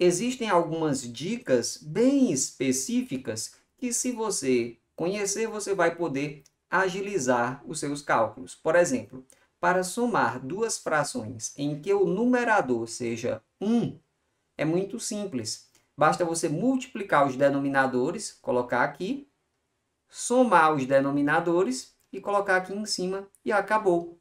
existem algumas dicas bem específicas que, se você conhecer, você vai poder agilizar os seus cálculos. Por exemplo, para somar duas frações em que o numerador seja 1, é muito simples. Basta você multiplicar os denominadores, colocar aqui, somar os denominadores e colocar aqui em cima e acabou.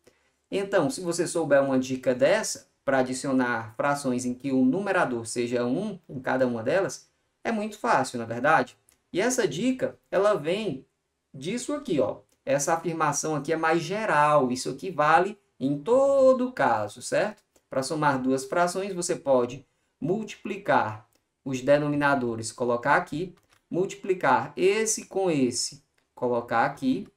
Então, se você souber uma dica dessa, para adicionar frações em que o numerador seja 1 em cada uma delas, é muito fácil, na é verdade. E essa dica, ela vem disso aqui, ó. Essa afirmação aqui é mais geral, isso aqui vale em todo caso, certo? Para somar duas frações, você pode multiplicar os denominadores, colocar aqui, multiplicar esse com esse, colocar aqui,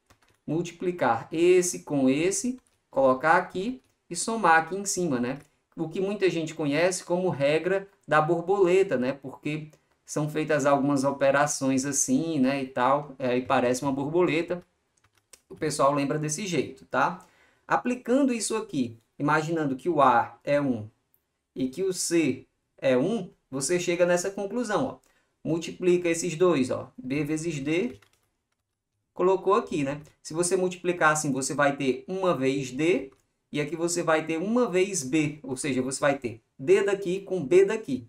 multiplicar esse com esse, colocar aqui e somar aqui em cima, né? o que muita gente conhece como regra da borboleta, né? Porque são feitas algumas operações assim, né, e tal, é, e parece uma borboleta. O pessoal lembra desse jeito, tá? Aplicando isso aqui, imaginando que o A é 1 e que o C é 1, você chega nessa conclusão, ó. Multiplica esses dois, ó, B vezes D, colocou aqui, né? Se você multiplicar assim, você vai ter 1 vez D, e aqui você vai ter uma vez B, ou seja, você vai ter D daqui com B daqui,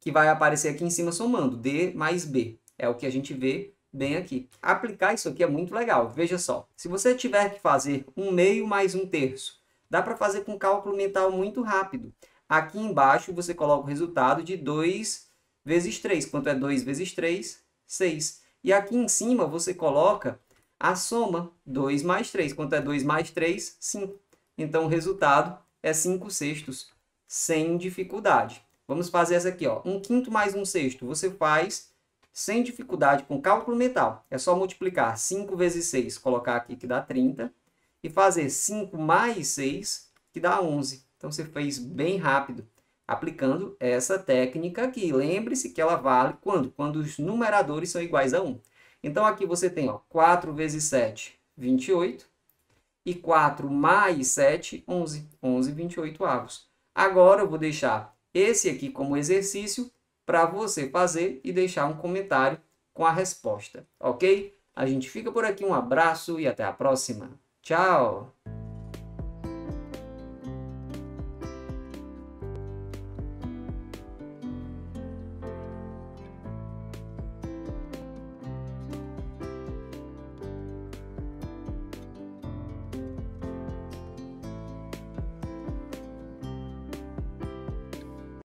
que vai aparecer aqui em cima somando, D mais B. É o que a gente vê bem aqui. Aplicar isso aqui é muito legal. Veja só, se você tiver que fazer um meio mais um terço, dá para fazer com cálculo mental muito rápido. Aqui embaixo você coloca o resultado de 2 vezes 3. Quanto é 2 vezes 3? 6. E aqui em cima você coloca a soma 2 mais 3. Quanto é 2 mais 3? 5. Então, o resultado é 5 sextos sem dificuldade. Vamos fazer essa aqui, ó. Um quinto mais 1 sexto. Você faz sem dificuldade com cálculo mental. É só multiplicar 5 vezes 6, colocar aqui que dá 30. E fazer 5 mais 6, que dá 11. Então, você fez bem rápido aplicando essa técnica aqui. Lembre-se que ela vale quando? Quando os numeradores são iguais a 1. Então, aqui você tem ó, 4 vezes 7, 28. E 4 mais 7, 11. 11 28 avos. Agora eu vou deixar esse aqui como exercício para você fazer e deixar um comentário com a resposta, ok? A gente fica por aqui, um abraço e até a próxima. Tchau!